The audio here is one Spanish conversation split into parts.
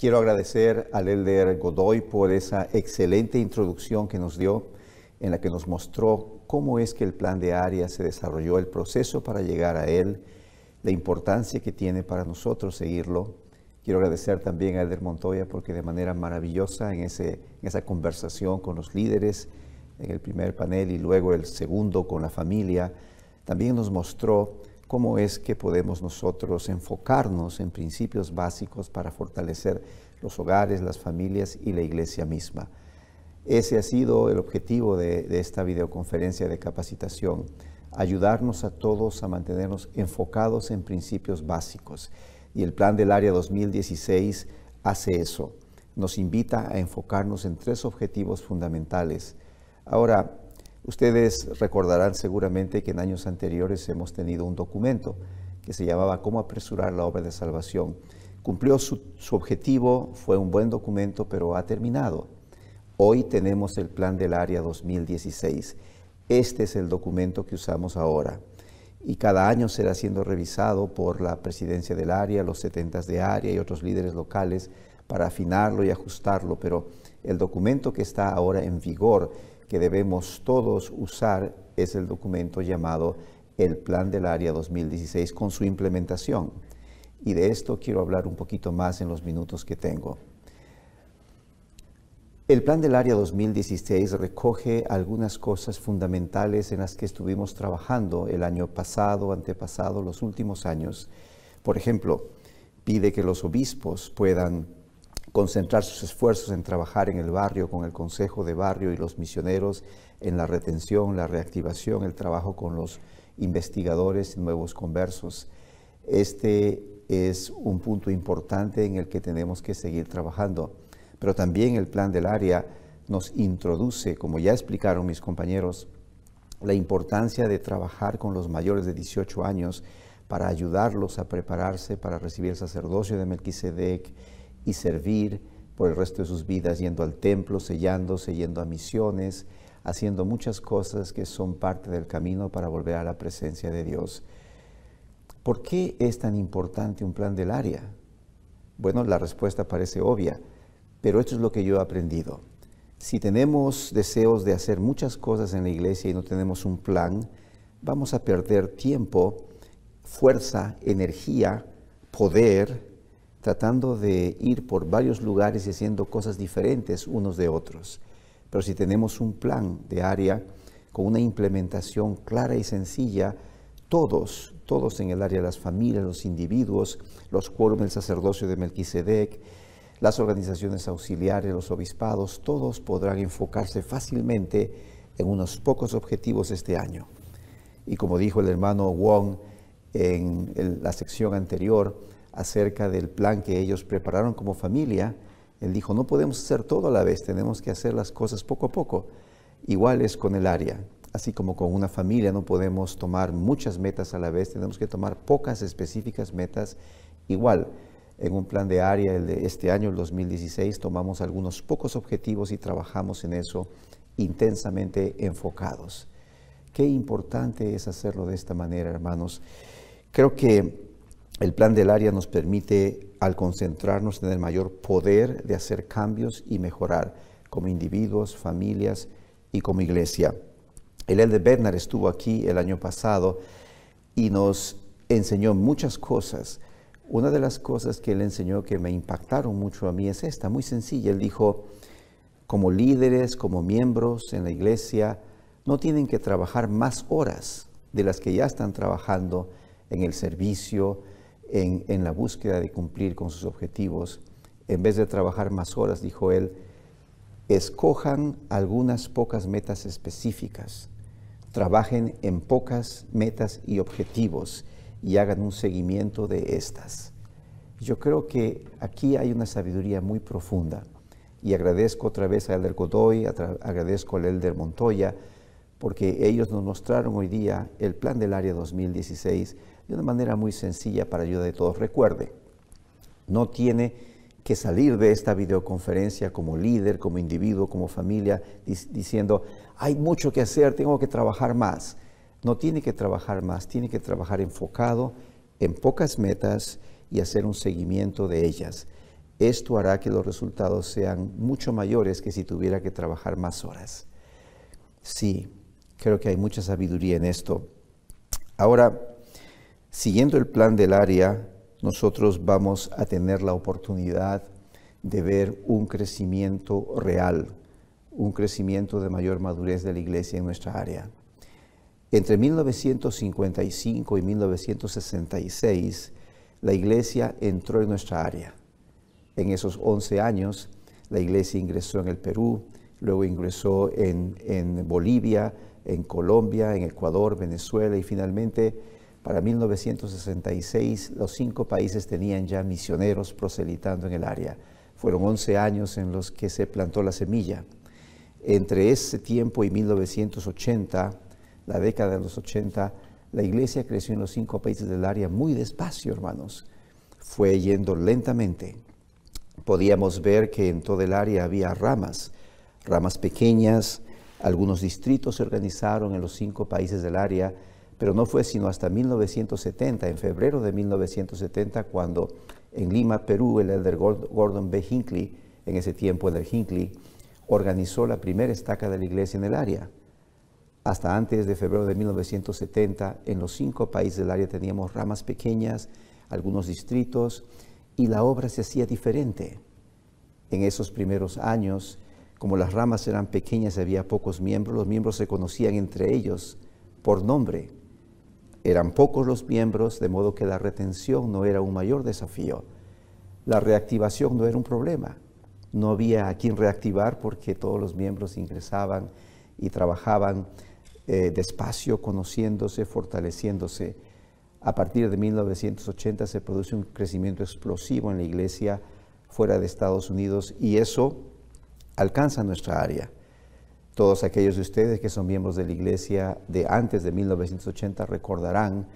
Quiero agradecer al Elder Godoy por esa excelente introducción que nos dio, en la que nos mostró cómo es que el plan de área se desarrolló, el proceso para llegar a él, la importancia que tiene para nosotros seguirlo. Quiero agradecer también a Elder Montoya porque de manera maravillosa en, en esa conversación con los líderes, en el primer panel y luego el segundo con la familia, también nos mostró cómo es que podemos nosotros enfocarnos en principios básicos para fortalecer los hogares, las familias y la iglesia misma. Ese ha sido el objetivo de, de, esta videoconferencia de capacitación, ayudarnos a todos a mantenernos enfocados en principios básicos. Y el plan del Área 2016 hace eso, nos invita a enfocarnos en tres objetivos fundamentales. Ahora, Ustedes recordarán seguramente que en años anteriores hemos tenido un documento que se llamaba Cómo apresurar la obra de salvación. Cumplió su, objetivo, fue un buen documento, pero ha terminado. Hoy tenemos el Plan del Área 2016. Este es el documento que usamos ahora y cada año será siendo revisado por la presidencia del área, los 70 de área y otros líderes locales para afinarlo y ajustarlo, pero el documento que está ahora en vigor que debemos todos usar es el documento llamado el Plan del Área 2016 con su implementación. Y de esto quiero hablar un poquito más en los minutos que tengo. El Plan del Área 2016 recoge algunas cosas fundamentales en las que estuvimos trabajando el año pasado, antepasado, los últimos años. Por ejemplo, pide que los obispos puedan concentrar sus esfuerzos en trabajar en el barrio con el Consejo de Barrio y los misioneros en la retención, la reactivación, el trabajo con los investigadores, nuevos conversos. Este es un punto importante en el que tenemos que seguir trabajando, pero también el plan del área nos introduce, como ya explicaron mis compañeros, la importancia de trabajar con los mayores de 18 años para ayudarlos a prepararse para recibir el sacerdocio de Melquisedec, y servir por el resto de sus vidas, yendo al templo, sellando yendo a misiones, haciendo muchas cosas que son parte del camino para volver a la presencia de Dios. ¿Por qué es tan importante un plan del área? Bueno, la respuesta parece obvia, pero esto es lo que yo he aprendido. Si tenemos deseos de hacer muchas cosas en la iglesia y no tenemos un plan, vamos a perder tiempo, fuerza, energía, poder, tratando de ir por varios lugares y haciendo cosas diferentes unos de otros. Pero si tenemos un plan de área con una implementación clara y sencilla, todos, todos en el área de las familias, los individuos, los quórum del sacerdocio de Melquisedec, las organizaciones auxiliares, los obispados, todos podrán enfocarse fácilmente en unos pocos objetivos este año. Y como dijo el hermano Wong en la sección anterior, acerca del plan que ellos prepararon como familia, él dijo, no podemos hacer todo a la vez, tenemos que hacer las cosas poco a poco. Igual es con el área, así como con una familia no podemos tomar muchas metas a la vez, tenemos que tomar pocas específicas metas igual. En un plan de área el de este año, el 2016, tomamos algunos pocos objetivos y trabajamos en eso intensamente enfocados. Qué importante es hacerlo de esta manera, hermanos. Creo que el plan del área nos permite, al concentrarnos, en el mayor poder de hacer cambios y mejorar como individuos, familias y como iglesia. El Elder Bernard estuvo aquí el año pasado y nos enseñó muchas cosas. Una de las cosas que él enseñó que me impactaron mucho a mí es esta, muy sencilla. Él dijo, como líderes, como miembros en la iglesia, no tienen que trabajar más horas de las que ya están trabajando en el servicio, en, la búsqueda de cumplir con sus objetivos, en vez de trabajar más horas, dijo él, escojan algunas pocas metas específicas, trabajen en pocas metas y objetivos y hagan un seguimiento de estas. Yo creo que aquí hay una sabiduría muy profunda y agradezco otra vez a Elder Godoy, agradezco al Elder Montoya, porque ellos nos mostraron hoy día el plan del Área 2016 de una manera muy sencilla para ayuda de todos. Recuerde, no tiene que salir de esta videoconferencia como líder, como individuo, como familia, diciendo, hay mucho que hacer, tengo que trabajar más. No tiene que trabajar más, tiene que trabajar enfocado en pocas metas y hacer un seguimiento de ellas. Esto hará que los resultados sean mucho mayores que si tuviera que trabajar más horas. Sí, creo que hay mucha sabiduría en esto. Ahora, Siguiendo el plan del área, nosotros vamos a tener la oportunidad de ver un crecimiento real, un crecimiento de mayor madurez de la iglesia en nuestra área. Entre 1955 y 1966, la iglesia entró en nuestra área. En esos 11 años, la iglesia ingresó en el Perú, luego ingresó en, en Bolivia, en Colombia, en Ecuador, Venezuela y finalmente para 1966, los cinco países tenían ya misioneros proselitando en el área. Fueron 11 años en los que se plantó la semilla. Entre ese tiempo y 1980, la década de los 80, la iglesia creció en los cinco países del área muy despacio, hermanos. Fue yendo lentamente. Podíamos ver que en todo el área había ramas, ramas pequeñas. Algunos distritos se organizaron en los cinco países del área pero no fue sino hasta 1970, en febrero de 1970, cuando en Lima, Perú, el elder Gordon B. Hinckley, en ese tiempo el Hinckley, organizó la primera estaca de la iglesia en el área. Hasta antes de febrero de 1970, en los cinco países del área teníamos ramas pequeñas, algunos distritos, y la obra se hacía diferente. En esos primeros años, como las ramas eran pequeñas y había pocos miembros, los miembros se conocían entre ellos por nombre eran pocos los miembros, de modo que la retención no era un mayor desafío. La reactivación no era un problema. No había a quien reactivar porque todos los miembros ingresaban y trabajaban eh, despacio, conociéndose, fortaleciéndose. A partir de 1980 se produce un crecimiento explosivo en la iglesia fuera de Estados Unidos y eso alcanza nuestra área. Todos aquellos de ustedes que son miembros de la iglesia de antes de 1980 recordarán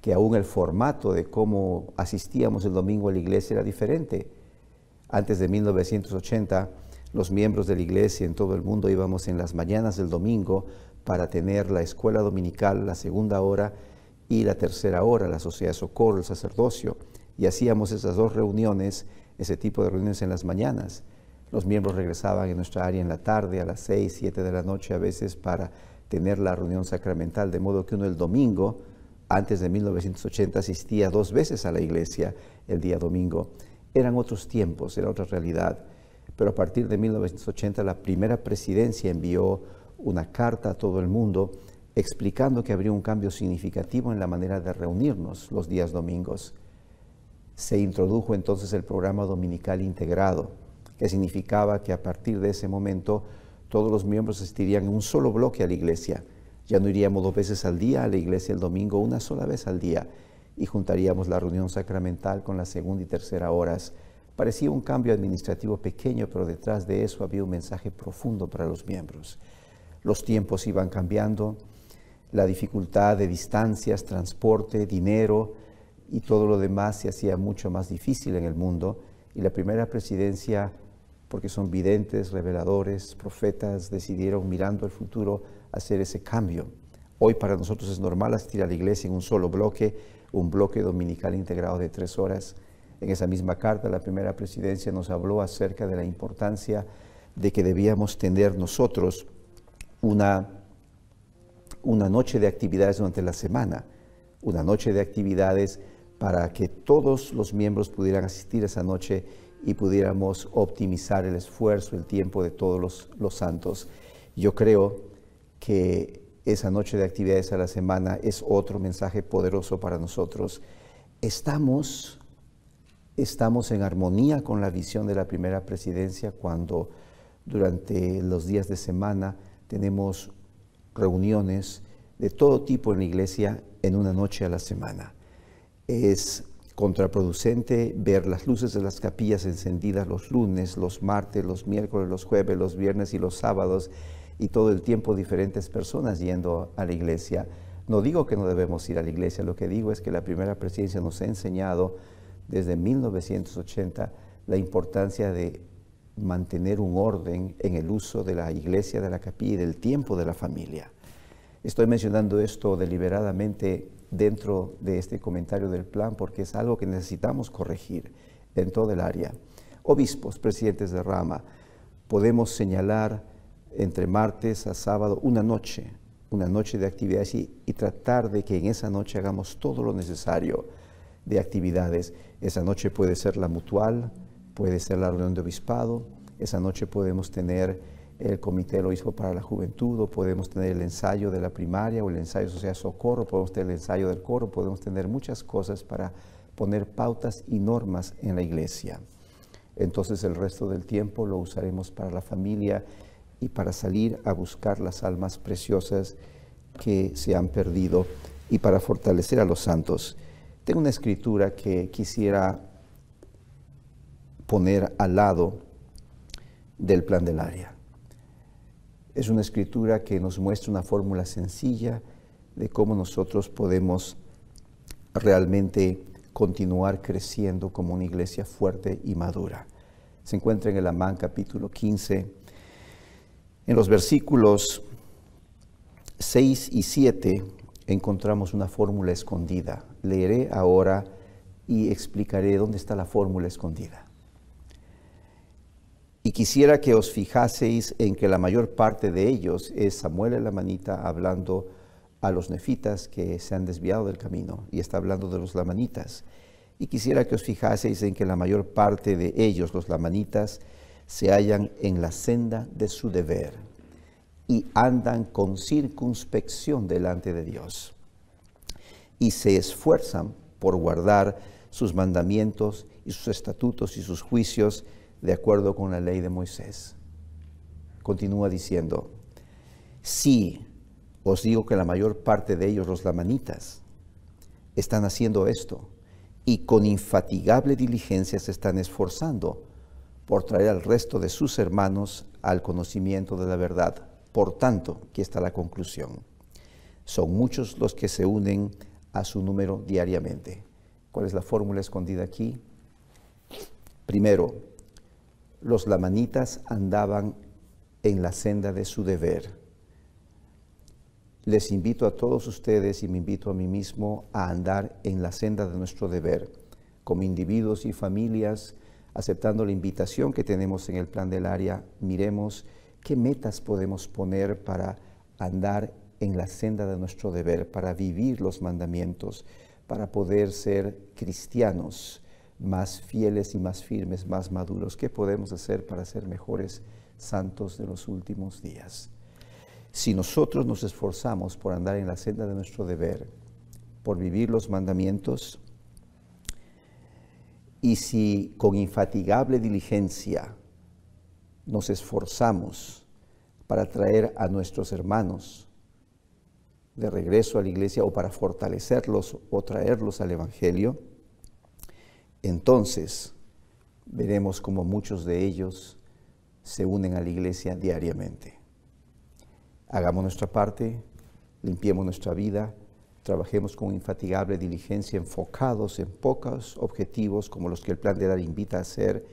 que aún el formato de cómo asistíamos el domingo a la iglesia era diferente. Antes de 1980, los miembros de la iglesia en todo el mundo íbamos en las mañanas del domingo para tener la escuela dominical, la segunda hora y la tercera hora, la sociedad de socorro, el sacerdocio. Y hacíamos esas dos reuniones, ese tipo de reuniones en las mañanas. Los miembros regresaban en nuestra área en la tarde, a las 6, 7 de la noche a veces para tener la reunión sacramental, de modo que uno el domingo, antes de 1980, asistía dos veces a la iglesia el día domingo. Eran otros tiempos, era otra realidad. Pero a partir de 1980 la primera presidencia envió una carta a todo el mundo explicando que habría un cambio significativo en la manera de reunirnos los días domingos. Se introdujo entonces el programa dominical integrado, que significaba que a partir de ese momento todos los miembros asistirían en un solo bloque a la iglesia. Ya no iríamos dos veces al día a la iglesia el domingo, una sola vez al día, y juntaríamos la reunión sacramental con la segunda y tercera horas. Parecía un cambio administrativo pequeño, pero detrás de eso había un mensaje profundo para los miembros. Los tiempos iban cambiando, la dificultad de distancias, transporte, dinero y todo lo demás se hacía mucho más difícil en el mundo y la primera presidencia porque son videntes, reveladores, profetas, decidieron mirando el futuro hacer ese cambio. Hoy para nosotros es normal asistir a la iglesia en un solo bloque, un bloque dominical integrado de tres horas. En esa misma carta, la primera presidencia nos habló acerca de la importancia de que debíamos tener nosotros una, una noche de actividades durante la semana, una noche de actividades para que todos los miembros pudieran asistir esa noche y pudiéramos optimizar el esfuerzo, el tiempo de todos los, santos. Yo creo que esa noche de actividades a la semana es otro mensaje poderoso para nosotros. Estamos, estamos en armonía con la visión de la primera presidencia cuando durante los días de semana tenemos reuniones de todo tipo en la iglesia en una noche a la semana. Es contraproducente ver las luces de las capillas encendidas los lunes, los martes, los miércoles, los jueves, los viernes y los sábados y todo el tiempo diferentes personas yendo a la iglesia. No digo que no debemos ir a la iglesia, lo que digo es que la primera presidencia nos ha enseñado desde 1980 la importancia de mantener un orden en el uso de la iglesia, de la capilla y del tiempo de la familia. Estoy mencionando esto deliberadamente dentro de este comentario del plan porque es algo que necesitamos corregir en todo el área. Obispos, presidentes de rama, podemos señalar entre martes a sábado una noche, una noche de actividades y, tratar de que en esa noche hagamos todo lo necesario de actividades. Esa noche puede ser la mutual, puede ser la reunión de obispado, esa noche podemos tener el comité lo hizo para la juventud, o podemos tener el ensayo de la primaria, o el ensayo social socorro, podemos tener el ensayo del coro, podemos tener muchas cosas para poner pautas y normas en la iglesia. Entonces el resto del tiempo lo usaremos para la familia y para salir a buscar las almas preciosas que se han perdido y para fortalecer a los santos. Tengo una escritura que quisiera poner al lado del plan del área. Es una escritura que nos muestra una fórmula sencilla de cómo nosotros podemos realmente continuar creciendo como una iglesia fuerte y madura. Se encuentra en el Amán capítulo 15, en los versículos 6 y 7 encontramos una fórmula escondida. Leeré ahora y explicaré dónde está la fórmula escondida. Y quisiera que os fijaseis en que la mayor parte de ellos es Samuel el Lamanita hablando a los nefitas que se han desviado del camino y está hablando de los lamanitas. Y quisiera que os fijaseis en que la mayor parte de ellos, los lamanitas, se hallan en la senda de su deber y andan con circunspección delante de Dios y se esfuerzan por guardar sus mandamientos y sus estatutos y sus juicios de acuerdo con la ley de Moisés. Continúa diciendo, sí, os digo que la mayor parte de ellos, los lamanitas, están haciendo esto y con infatigable diligencia se están esforzando por traer al resto de sus hermanos al conocimiento de la verdad. Por tanto, aquí está la conclusión. Son muchos los que se unen a su número diariamente. ¿Cuál es la fórmula escondida aquí? Primero, los lamanitas andaban en la senda de su deber. Les invito a todos ustedes y me invito a mí mismo a andar en la senda de nuestro deber, como individuos y familias, aceptando la invitación que tenemos en el plan del área, miremos qué metas podemos poner para andar en la senda de nuestro deber, para vivir los mandamientos, para poder ser cristianos más fieles y más firmes, más maduros. ¿Qué podemos hacer para ser mejores santos de los últimos días? Si nosotros nos esforzamos por andar en la senda de nuestro deber, por vivir los mandamientos, y si con infatigable diligencia nos esforzamos para traer a nuestros hermanos de regreso a la iglesia o para fortalecerlos o traerlos al Evangelio, entonces veremos como muchos de ellos se unen a la iglesia diariamente. Hagamos nuestra parte, limpiemos nuestra vida, trabajemos con infatigable diligencia, enfocados en pocos objetivos como los que el plan de edad invita a hacer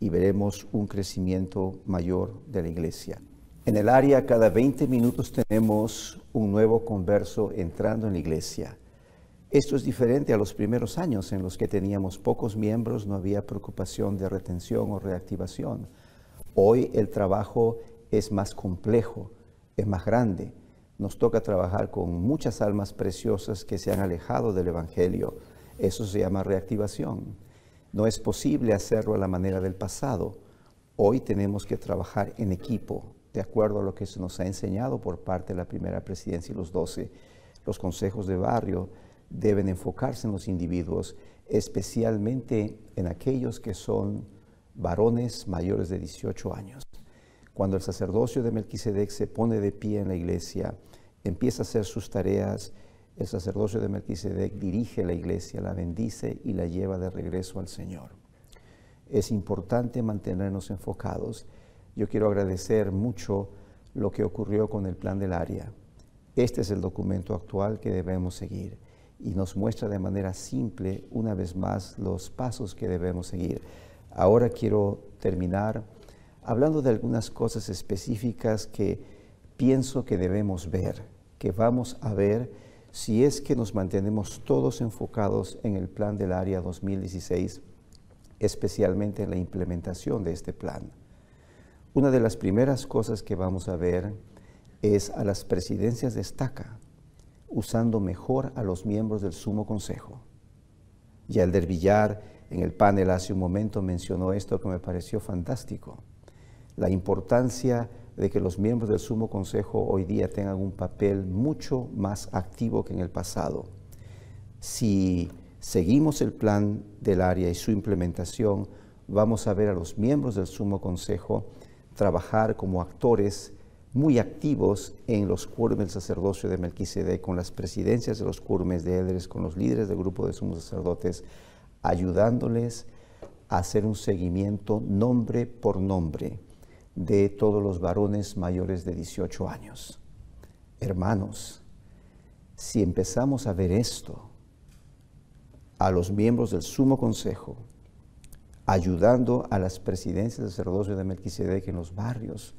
y veremos un crecimiento mayor de la iglesia. En el área cada 20 minutos tenemos un nuevo converso entrando en la iglesia. Esto es diferente a los primeros años en los que teníamos pocos miembros, no había preocupación de retención o reactivación. Hoy el trabajo es más complejo, es más grande. Nos toca trabajar con muchas almas preciosas que se han alejado del Evangelio. Eso se llama reactivación. No es posible hacerlo a la manera del pasado. Hoy tenemos que trabajar en equipo, de acuerdo a lo que se nos ha enseñado por parte de la primera presidencia y los 12, los consejos de barrio deben enfocarse en los individuos, especialmente en aquellos que son varones mayores de 18 años. Cuando el sacerdocio de Melquisedec se pone de pie en la iglesia, empieza a hacer sus tareas, el sacerdocio de Melquisedec dirige la iglesia, la bendice y la lleva de regreso al Señor. Es importante mantenernos enfocados. Yo quiero agradecer mucho lo que ocurrió con el plan del área. Este es el documento actual que debemos seguir y nos muestra de manera simple una vez más los pasos que debemos seguir. Ahora quiero terminar hablando de algunas cosas específicas que pienso que debemos ver, que vamos a ver si es que nos mantenemos todos enfocados en el plan del Área 2016, especialmente en la implementación de este plan. Una de las primeras cosas que vamos a ver es a las presidencias de estaca usando mejor a los miembros del Sumo Consejo. Y Alder Villar en el panel hace un momento mencionó esto que me pareció fantástico, la importancia de que los miembros del Sumo Consejo hoy día tengan un papel mucho más activo que en el pasado. Si seguimos el plan del área y su implementación, vamos a ver a los miembros del Sumo Consejo trabajar como actores muy activos en los curmes del sacerdocio de Melquisedec, con las presidencias de los curmes de Edres con los líderes del grupo de sumo sacerdotes, ayudándoles a hacer un seguimiento nombre por nombre de todos los varones mayores de 18 años. Hermanos, si empezamos a ver esto, a los miembros del Sumo Consejo, ayudando a las presidencias del sacerdocio de Melquisedec en los barrios,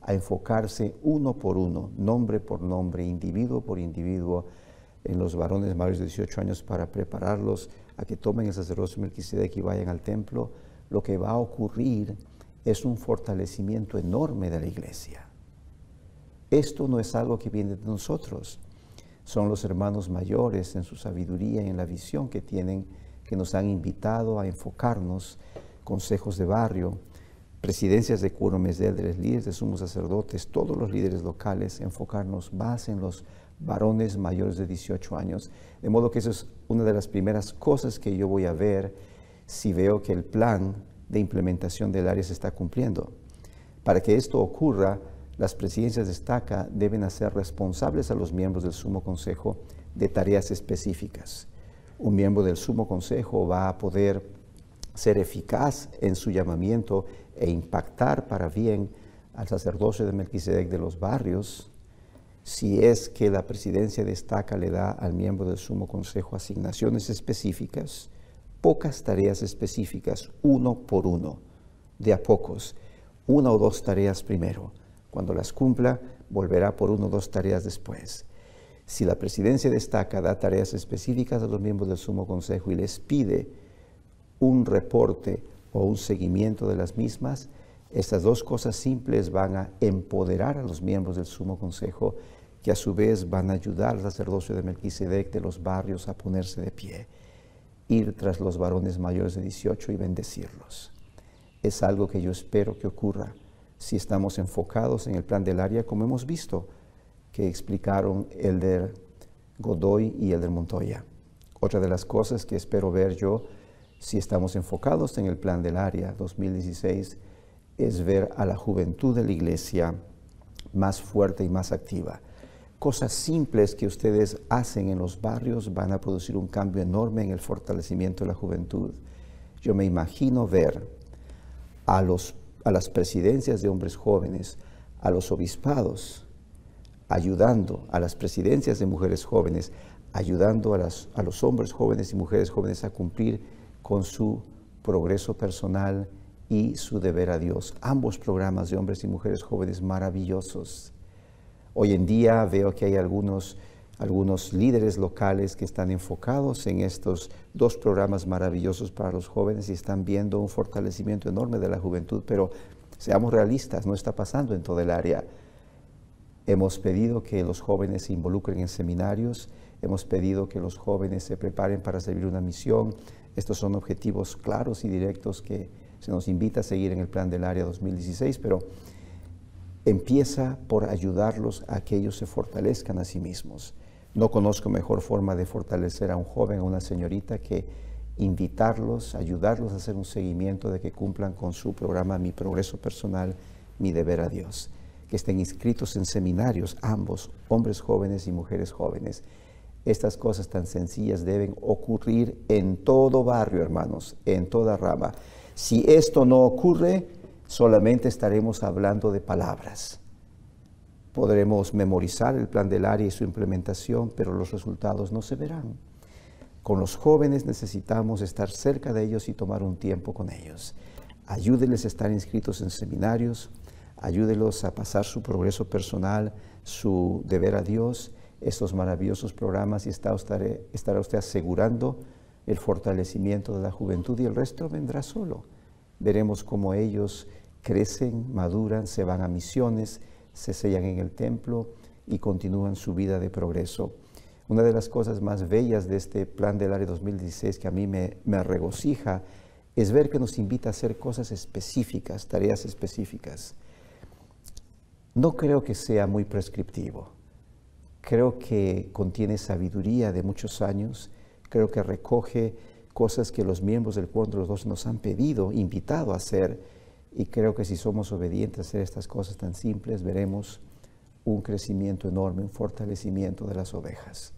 a enfocarse uno por uno, nombre por nombre, individuo por individuo, en los varones mayores de 18 años para prepararlos a que tomen el sacerdocio Melquisedec y vayan al templo, lo que va a ocurrir es un fortalecimiento enorme de la iglesia. Esto no es algo que viene de nosotros. Son los hermanos mayores en su sabiduría y en la visión que tienen, que nos han invitado a enfocarnos, consejos de barrio, presidencias de quórumes de líderes de sumo sacerdotes, todos los líderes locales, enfocarnos más en los varones mayores de 18 años. De modo que eso es una de las primeras cosas que yo voy a ver si veo que el plan de implementación del área se está cumpliendo. Para que esto ocurra, las presidencias de estaca deben hacer responsables a los miembros del Sumo Consejo de tareas específicas. Un miembro del Sumo Consejo va a poder ser eficaz en su llamamiento e impactar para bien al sacerdocio de Melquisedec de los barrios, si es que la presidencia destaca le da al miembro del Sumo Consejo asignaciones específicas, pocas tareas específicas, uno por uno, de a pocos, una o dos tareas primero. Cuando las cumpla, volverá por uno o dos tareas después. Si la presidencia destaca, da tareas específicas a los miembros del Sumo Consejo y les pide un reporte o un seguimiento de las mismas, estas dos cosas simples van a empoderar a los miembros del Sumo Consejo, que a su vez van a ayudar al sacerdocio de Melquisedec de los barrios a ponerse de pie, ir tras los varones mayores de 18 y bendecirlos. Es algo que yo espero que ocurra si estamos enfocados en el plan del área, como hemos visto que explicaron el de Godoy y el de Montoya. Otra de las cosas que espero ver yo si estamos enfocados en el plan del área 2016, es ver a la juventud de la iglesia más fuerte y más activa. Cosas simples que ustedes hacen en los barrios van a producir un cambio enorme en el fortalecimiento de la juventud. Yo me imagino ver a, los, a las presidencias de hombres jóvenes, a los obispados, ayudando a las presidencias de mujeres jóvenes, ayudando a, a los hombres jóvenes y mujeres jóvenes a cumplir con su progreso personal y su deber a Dios. Ambos programas de hombres y mujeres jóvenes maravillosos. Hoy en día veo que hay algunos, algunos líderes locales que están enfocados en estos dos programas maravillosos para los jóvenes y están viendo un fortalecimiento enorme de la juventud, pero seamos realistas, no está pasando en todo el área. Hemos pedido que los jóvenes se involucren en seminarios, hemos pedido que los jóvenes se preparen para servir una misión, estos son objetivos claros y directos que se nos invita a seguir en el plan del área 2016, pero empieza por ayudarlos a que ellos se fortalezcan a sí mismos. No conozco mejor forma de fortalecer a un joven, a una señorita, que invitarlos, ayudarlos a hacer un seguimiento de que cumplan con su programa Mi Progreso Personal, Mi Deber a Dios. Que estén inscritos en seminarios, ambos, hombres jóvenes y mujeres jóvenes estas cosas tan sencillas deben ocurrir en todo barrio, hermanos, en toda rama. Si esto no ocurre, solamente estaremos hablando de palabras. Podremos memorizar el plan del área y su implementación, pero los resultados no se verán. Con los jóvenes necesitamos estar cerca de ellos y tomar un tiempo con ellos. Ayúdenles a estar inscritos en seminarios, ayúdelos a pasar su progreso personal, su deber a Dios estos maravillosos programas y estará usted asegurando el fortalecimiento de la juventud y el resto vendrá solo. Veremos cómo ellos crecen, maduran, se van a misiones, se sellan en el templo y continúan su vida de progreso. Una de las cosas más bellas de este plan del área 2016 que a mí me regocija es ver que nos invita a hacer cosas específicas, tareas específicas. No creo que sea muy prescriptivo Creo que contiene sabiduría de muchos años, creo que recoge cosas que los miembros del pueblo de los dos nos han pedido, invitado a hacer, y creo que si somos obedientes a hacer estas cosas tan simples, veremos un crecimiento enorme, un fortalecimiento de las ovejas.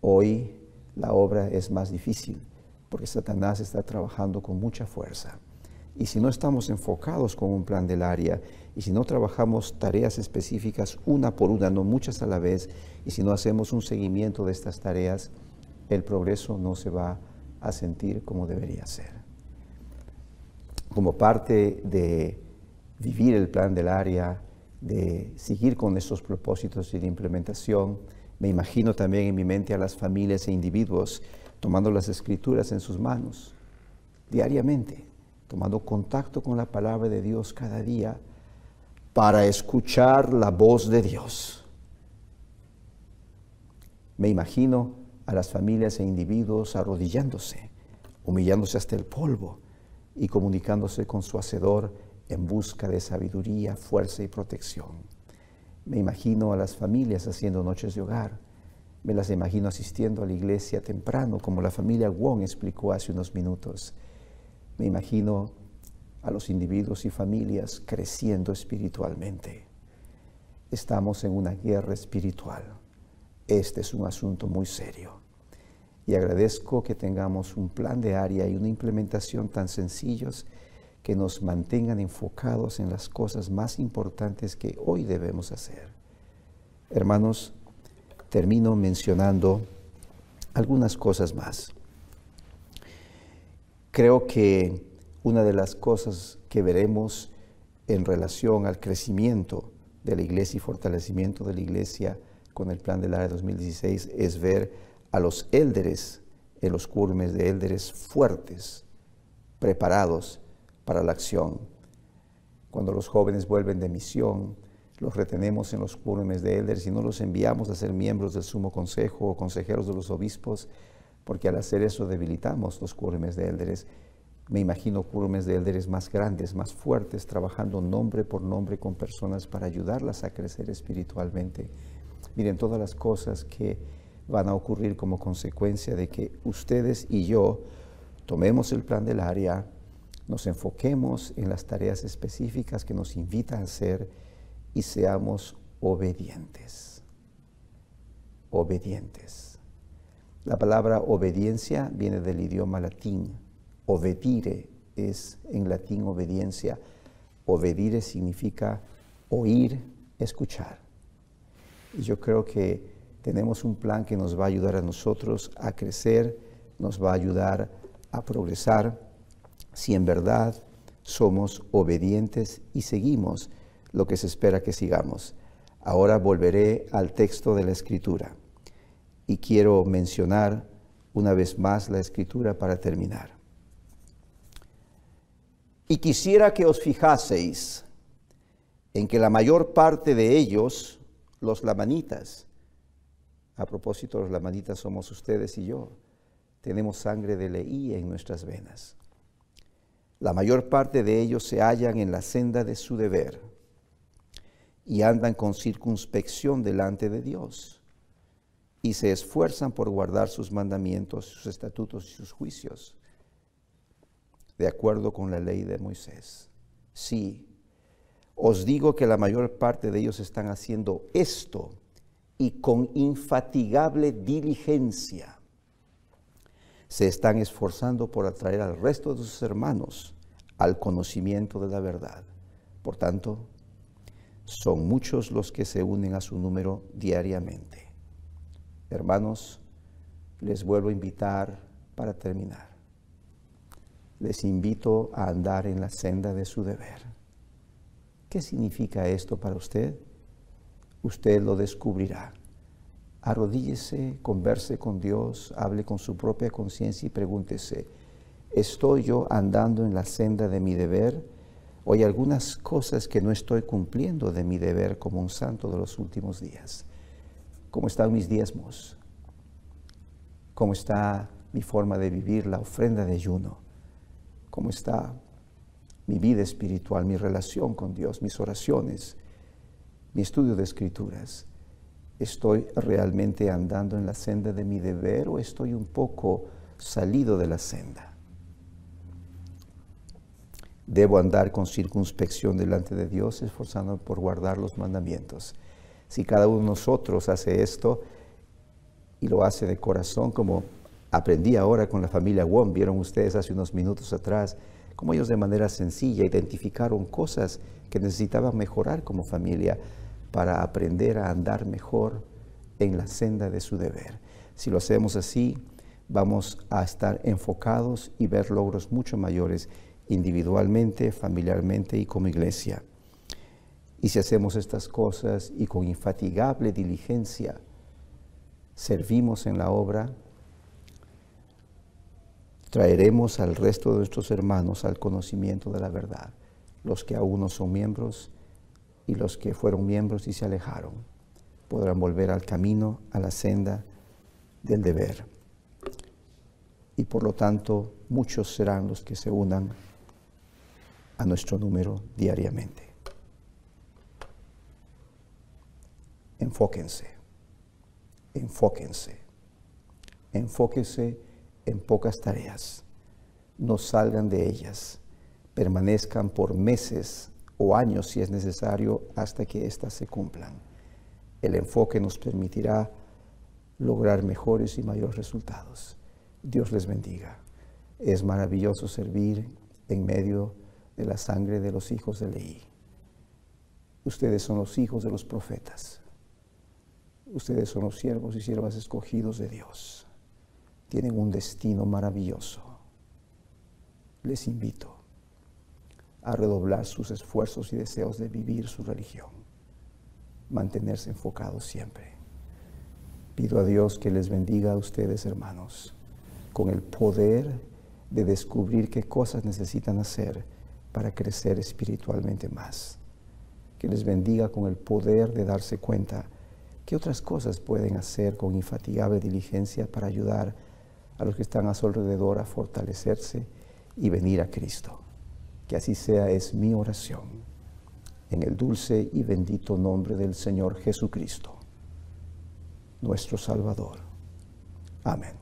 Hoy la obra es más difícil porque Satanás está trabajando con mucha fuerza. Y si no estamos enfocados con un plan del área y si no trabajamos tareas específicas una por una, no muchas a la vez, y si no hacemos un seguimiento de estas tareas, el progreso no se va a sentir como debería ser. Como parte de vivir el plan del área, de seguir con esos propósitos y de implementación, me imagino también en mi mente a las familias e individuos tomando las escrituras en sus manos diariamente, tomando contacto con la palabra de Dios cada día para escuchar la voz de Dios. Me imagino a las familias e individuos arrodillándose, humillándose hasta el polvo y comunicándose con su Hacedor en busca de sabiduría, fuerza y protección. Me imagino a las familias haciendo noches de hogar. Me las imagino asistiendo a la iglesia temprano, como la familia Wong explicó hace unos minutos. Me imagino a los individuos y familias creciendo espiritualmente. Estamos en una guerra espiritual. Este es un asunto muy serio. Y agradezco que tengamos un plan de área y una implementación tan sencillos que nos mantengan enfocados en las cosas más importantes que hoy debemos hacer. Hermanos, termino mencionando algunas cosas más. Creo que una de las cosas que veremos en relación al crecimiento de la iglesia y fortalecimiento de la iglesia con el plan del área 2016 es ver a los élderes, en los cúrumes de élderes fuertes, preparados para la acción. Cuando los jóvenes vuelven de misión, los retenemos en los cúrumes de élderes y no los enviamos a ser miembros del sumo consejo o consejeros de los obispos, porque al hacer eso debilitamos los cúrumes de élderes me imagino curmes de elderes más grandes, más fuertes, trabajando nombre por nombre con personas para ayudarlas a crecer espiritualmente. Miren todas las cosas que van a ocurrir como consecuencia de que ustedes y yo tomemos el plan del área, nos enfoquemos en las tareas específicas que nos invita a hacer y seamos obedientes. Obedientes. La palabra obediencia viene del idioma latín obedire es en latín obediencia. Obedire significa oír, escuchar. Y yo creo que tenemos un plan que nos va a ayudar a nosotros a crecer, nos va a ayudar a progresar si en verdad somos obedientes y seguimos lo que se espera que sigamos. Ahora volveré al texto de la escritura y quiero mencionar una vez más la escritura para terminar. Y quisiera que os fijaseis en que la mayor parte de ellos, los lamanitas, a propósito, los lamanitas somos ustedes y yo, tenemos sangre de Leí en nuestras venas. La mayor parte de ellos se hallan en la senda de su deber y andan con circunspección delante de Dios y se esfuerzan por guardar sus mandamientos, sus estatutos y sus juicios de acuerdo con la ley de Moisés. Sí, os digo que la mayor parte de ellos están haciendo esto y con infatigable diligencia se están esforzando por atraer al resto de sus hermanos al conocimiento de la verdad. Por tanto, son muchos los que se unen a su número diariamente. Hermanos, les vuelvo a invitar para terminar les invito a andar en la senda de su deber. ¿Qué significa esto para usted? Usted lo descubrirá. Arrodíllese, converse con Dios, hable con su propia conciencia y pregúntese, ¿estoy yo andando en la senda de mi deber? ¿O hay algunas cosas que no estoy cumpliendo de mi deber como un santo de los últimos días? ¿Cómo están mis diezmos? ¿Cómo está mi forma de vivir, la ofrenda de ayuno? cómo está mi vida espiritual, mi relación con Dios, mis oraciones, mi estudio de escrituras. ¿Estoy realmente andando en la senda de mi deber o estoy un poco salido de la senda? Debo andar con circunspección delante de Dios, esforzándome por guardar los mandamientos. Si cada uno de nosotros hace esto y lo hace de corazón, como Aprendí ahora con la familia Wong, vieron ustedes hace unos minutos atrás, cómo ellos de manera sencilla identificaron cosas que necesitaban mejorar como familia para aprender a andar mejor en la senda de su deber. Si lo hacemos así, vamos a estar enfocados y ver logros mucho mayores individualmente, familiarmente y como iglesia. Y si hacemos estas cosas y con infatigable diligencia servimos en la obra, traeremos al resto de nuestros hermanos al conocimiento de la verdad, los que aún no son miembros y los que fueron miembros y se alejaron, podrán volver al camino, a la senda del deber. Y por lo tanto, muchos serán los que se unan a nuestro número diariamente. Enfóquense, enfóquense, enfóquense en pocas tareas. No salgan de ellas. Permanezcan por meses o años si es necesario hasta que éstas se cumplan. El enfoque nos permitirá lograr mejores y mayores resultados. Dios les bendiga. Es maravilloso servir en medio de la sangre de los hijos de Leí. Ustedes son los hijos de los profetas. Ustedes son los siervos y siervas escogidos de Dios tienen un destino maravilloso. Les invito a redoblar sus esfuerzos y deseos de vivir su religión, mantenerse enfocados siempre. Pido a Dios que les bendiga a ustedes, hermanos, con el poder de descubrir qué cosas necesitan hacer para crecer espiritualmente más. Que les bendiga con el poder de darse cuenta qué otras cosas pueden hacer con infatigable diligencia para ayudar a a los que están a su alrededor a fortalecerse y venir a Cristo. Que así sea es mi oración. En el dulce y bendito nombre del Señor Jesucristo, nuestro Salvador. Amén.